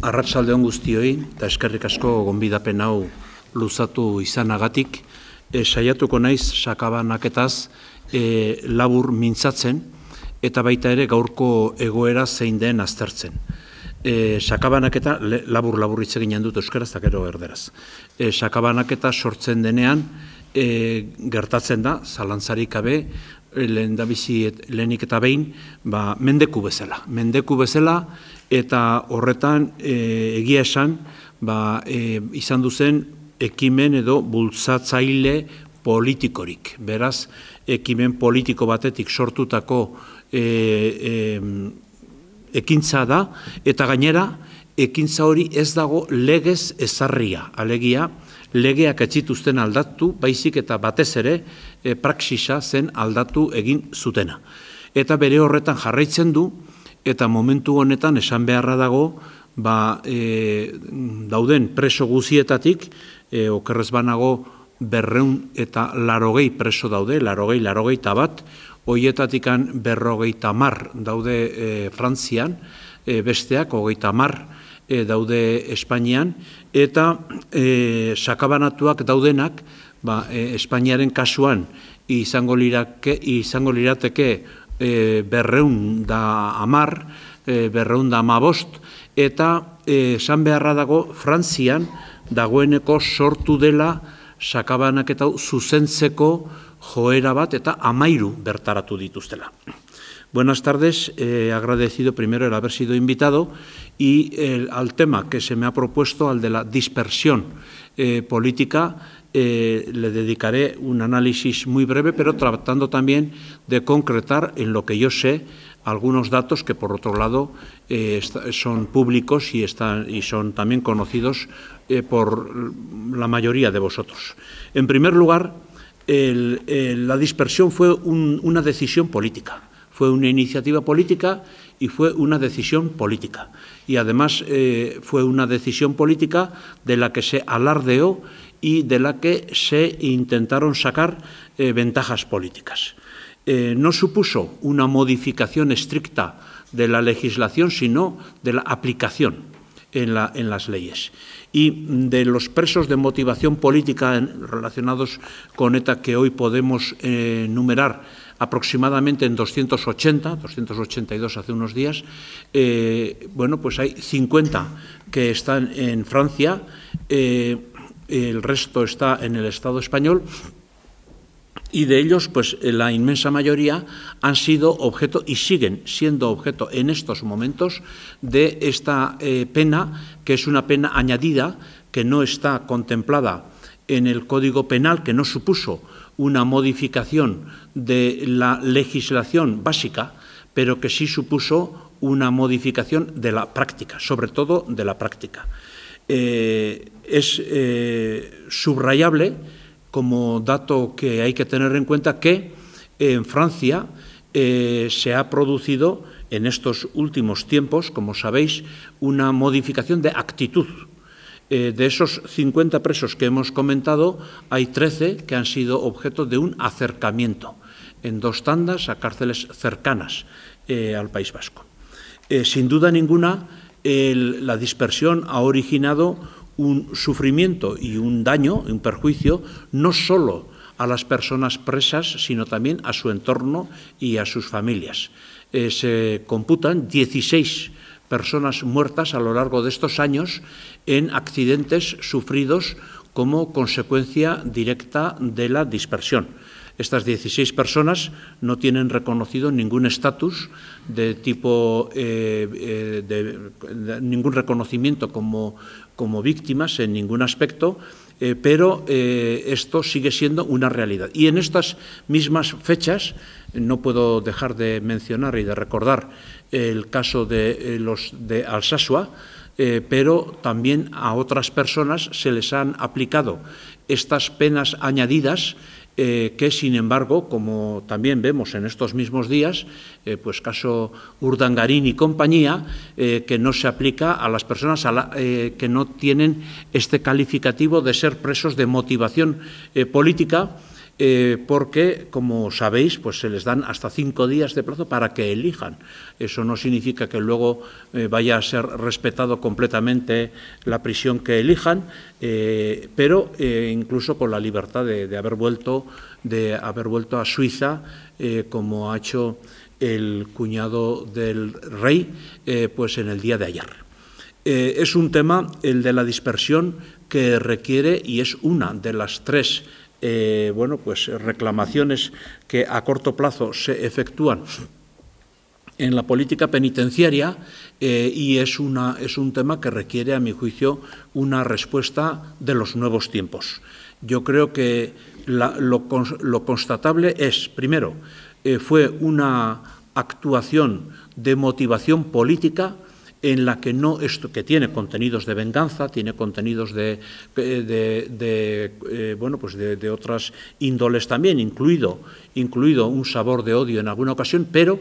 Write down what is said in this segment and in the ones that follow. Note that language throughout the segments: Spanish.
Arratsalde on guztioi eta eskerrik asko gonbidapen hau luzatu izanagatik, e, saiatuko naiz sakabanaketaz eh, labur mintzatzen eta baita ere gaurko egoera zein den aztertzen. E, sakabanaketa labur labur hitz eginen dut euskaraz ta gero erderaz. E, sakabanaketa sortzen denean e, gertatzen da zalantzarik gabe lehen et, lehenik eta behin, ba, mendeku bezala. Mendeku bezala eta horretan e, egia esan ba, e, izan du zen ekimen edo bultzatzaile politikorik. Beraz, ekimen politiko batetik sortutako e, e, ekintza da eta gainera, ekintza hori ez dago legez ezarria. Alegia, legeak etxituzten aldatu, baizik eta batez ere e, eh, praksisa zen aldatu egin zutena. Eta bere horretan jarraitzen du, eta momentu honetan esan beharra dago, ba, eh, dauden preso guzietatik, e, eh, okerrez banago berreun eta larogei preso daude, larogei, larogei tabat, hoietatikan berrogei tamar daude e, Frantzian, e, besteak, hogei tamar, e, daude Espainian, eta e, sakabanatuak daudenak, ba, e, Espainiaren kasuan izango, lirake, izango lirateke e, berreun da amar, e, berreun da amabost, eta e, esan beharra dago, Frantzian dagoeneko sortu dela sakabanak eta zuzentzeko joera bat eta amairu bertaratu dituztela. Buenas tardes, eh, agradecido primero el haber sido invitado y al tema que se me ha propuesto, al de la dispersión eh, política, eh, le dedicaré un análisis muy breve, pero tratando también de concretar en lo que yo sé algunos datos que, por otro lado, son públicos y, están, y son también conocidos por la mayoría de vosotros. En primer lugar, la dispersión fue una decisión política fue una iniciativa política y fue una decisión política. Y además eh, fue una decisión política de la que se alardeó y de la que se intentaron sacar eh, ventajas políticas. Eh, no supuso una modificación estricta de la legislación, sino de la aplicación en, las leyes. Y de los presos de motivación política relacionados con ETA que hoy podemos enumerar aproximadamente en 280, 282 hace unos días, eh, bueno, pues hay 50 que están en Francia, eh, el resto está en el Estado español y de ellos, pues eh, la inmensa mayoría han sido objeto y siguen siendo objeto en estos momentos de esta pena, que es una pena añadida que no está contemplada en el Código Penal, que no supuso una modificación de la legislación básica, pero que sí supuso una modificación de la práctica, sobre todo de la práctica. Eh, es eh, subrayable como dato que hay que tener en cuenta que en Francia eh, se ha producido en estos últimos tiempos, como sabéis, una modificación de actitud eh, de esos 50 presos que hemos comentado, hay 13 que han sido objeto de un acercamiento en dos tandas a cárceles cercanas eh, al País Vasco. Eh, sin duda ninguna, la dispersión ha originado un sufrimiento y un daño, un perjuicio, no solo a las personas presas, sino también a su entorno y a sus familias. se computan 16 personas muertas a lo largo de estos años en accidentes sufridos como consecuencia directa de la dispersión. Estas 16 personas no tienen reconocido ningún estatus de tipo, eh, eh, ningún reconocimiento como, como víctimas en ningún aspecto, eh, pero esto sigue siendo una realidad. Y en estas mismas fechas, no puedo dejar de mencionar y de recordar el caso de los de Alsasua, eh, pero también a otras personas se les han aplicado estas penas añadidas eh, que sin embargo, como también vemos en estos mismos días, eh, pues caso Urdangarín y compañía, que no se aplica a las personas que no tienen este calificativo de ser presos de motivación política eh, porque, como sabéis, pues se les dan hasta cinco días de plazo para que elijan. Eso no significa que luego eh, vaya a ser respetado completamente la prisión que elijan, eh, pero incluso con la libertad de, haber vuelto, de haber vuelto a Suiza, como ha hecho el cuñado del rey, pues en el día de ayer. es un tema, el de la dispersión, que requiere y es una de las tres eh, bueno, pues reclamaciones que a corto plazo se efectúan en la política penitenciaria eh, y es, una, es un tema que requiere, a mi juicio, una respuesta de los nuevos tiempos. Yo creo que lo, constatable es, primero, eh, fue una actuación de motivación política en la que no esto que tiene contenidos de venganza, tiene contenidos de, eh, eh, bueno pues de, otras índoles también, incluido, incluido un sabor de odio en alguna ocasión, pero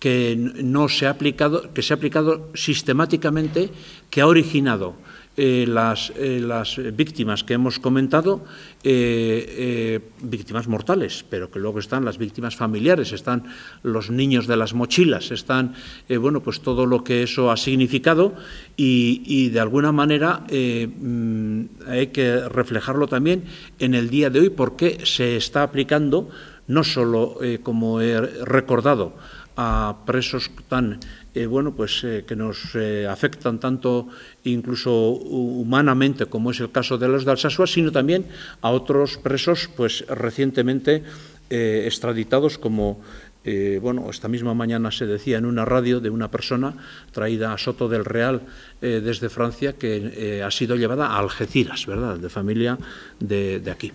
que no se ha aplicado, que se ha aplicado sistemáticamente, que ha originado eh, eh, las, víctimas que hemos comentado, eh, víctimas mortales, pero que luego están las víctimas familiares, están los niños de las mochilas, están, bueno, pues todo lo que eso ha significado y, y de alguna manera mm, hay que reflejarlo también en el día de hoy porque se está aplicando no solo, como he recordado, a presos tan eh, bueno, pues, eh, que nos eh, afectan tanto incluso humanamente, como es el caso de los de Alsasua, sino también a otros presos pues, recientemente extraditados como eh, bueno, esta misma mañana se decía en una radio de una persona traída a Soto del Real eh, desde Francia que eh, ha sido llevada a Algeciras, ¿verdad?, de familia de, aquí.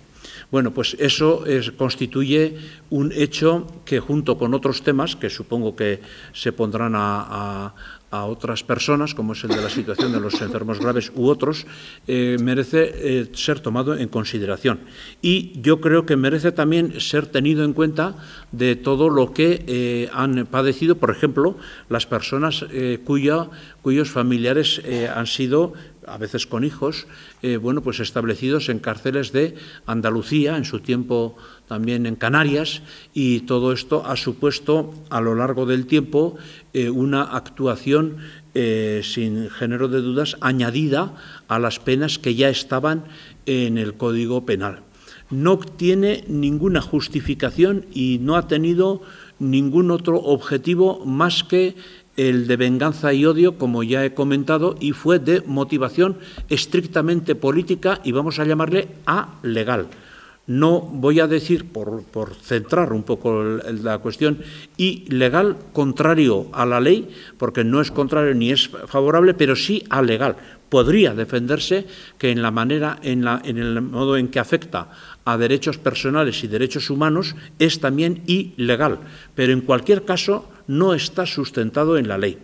Bueno, pues eso constituye un hecho que junto con otros temas, que supongo que se pondrán a, a otras personas, como es el de la situación de los enfermos graves u otros, eh, merece eh, ser tomado en consideración. Y yo creo que merece también ser tenido en cuenta de todo lo que eh, han padecido, por ejemplo, las personas cuya, cuyos familiares han sido a veces con hijos, eh, bueno, pues establecidos en cárceles de Andalucía, en su tiempo también en Canarias, y todo esto ha supuesto a lo largo del tiempo eh, una actuación eh, sin género de dudas añadida a las penas que ya estaban en el Código Penal. No tiene ninguna justificación y no ha tenido ningún otro objetivo más que el de venganza y odio, como ya he comentado, y fue de motivación estrictamente política y vamos a llamarle a legal. No voy a decir, por, centrar un poco la cuestión, ...ilegal, contrario a la ley, porque no es contrario ni es favorable, pero sí a legal. Podría defenderse que en la manera, en, la, en el modo en que afecta a derechos personales y derechos humanos es también ilegal. Pero en cualquier caso, no está sustentado en la ley.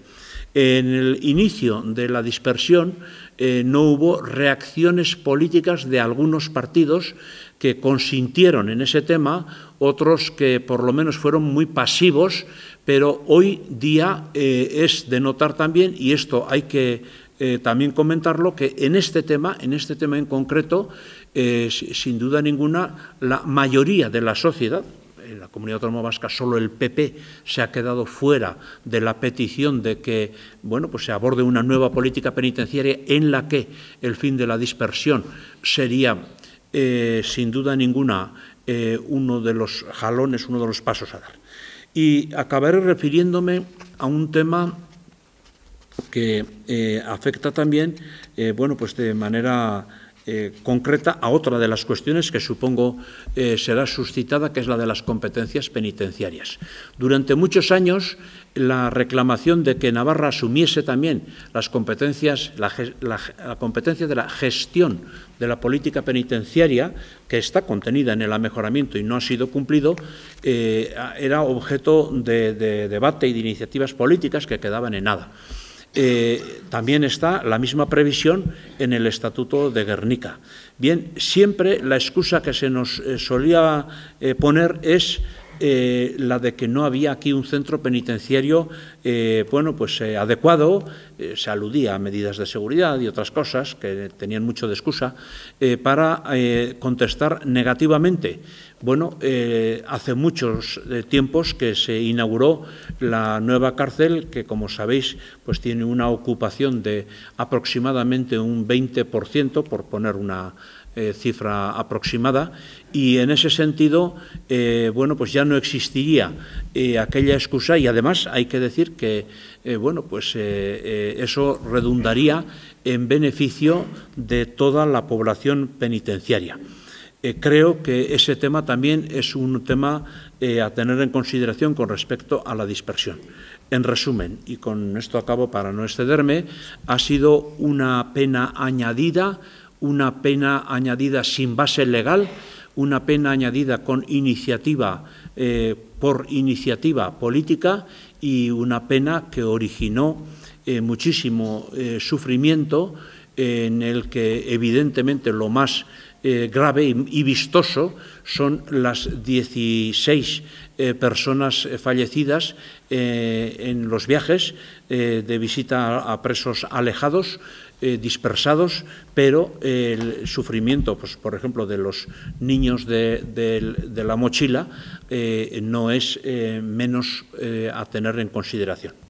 En el inicio de la dispersión eh, no hubo reacciones políticas de algunos partidos que consintieron en ese tema, otros que por lo menos fueron muy pasivos, pero hoy día eh, es de notar también, y esto hay que eh, también comentarlo, que en este tema, en este tema en concreto, sin duda ninguna, la mayoría de la sociedad, en la comunidad autónoma vasca solo el PP se ha quedado fuera de la petición de que bueno, pues se aborde una nueva política penitenciaria en la que el fin de la dispersión sería eh, sin duda ninguna eh, uno de los jalones, uno de los pasos a dar. Y acabaré refiriéndome a un tema que eh, afecta también, bueno, pues de manera eh, concreta a otra de las cuestiones que supongo eh, será suscitada, que es la de las competencias penitenciarias. Durante muchos años, la reclamación de que Navarra asumiese también las competencias, la, competencia de la gestión de la política penitenciaria, que está contenida en el amejoramiento y no ha sido cumplido, eh, era objeto de debate y de iniciativas políticas que quedaban en nada. Eh, también está la misma previsión en el Estatuto de Guernica. Bien, siempre la excusa que se nos eh, solía eh, poner es eh, la de que no había aquí un centro penitenciario eh, bueno, pues, eh, adecuado, se aludía a medidas de seguridad y otras cosas que tenían mucho de excusa, para contestar negativamente. Bueno, hace muchos tiempos que se inauguró la nueva cárcel, que como sabéis, pues tiene una ocupación de aproximadamente un 20%, por poner una, eh, cifra aproximada y en ese sentido, eh, bueno, pues ya no existiría eh, aquella excusa y además hay que decir que, bueno, pues eso redundaría en beneficio de toda la población penitenciaria. creo que ese tema también es un tema a tener en consideración con respecto a la dispersión. En resumen, y con esto acabo para no excederme, ha sido una pena añadida una pena añadida sin base legal, una pena añadida con iniciativa eh, por iniciativa política y una pena que originó eh, muchísimo eh, sufrimiento en el que evidentemente lo más grave y, vistoso son las 16 personas fallecidas en los viajes de visita a presos alejados eh, dispersados, pero eh, el sufrimiento, pues, por ejemplo, de los niños de, la mochila eh, no es menos a tener en consideración.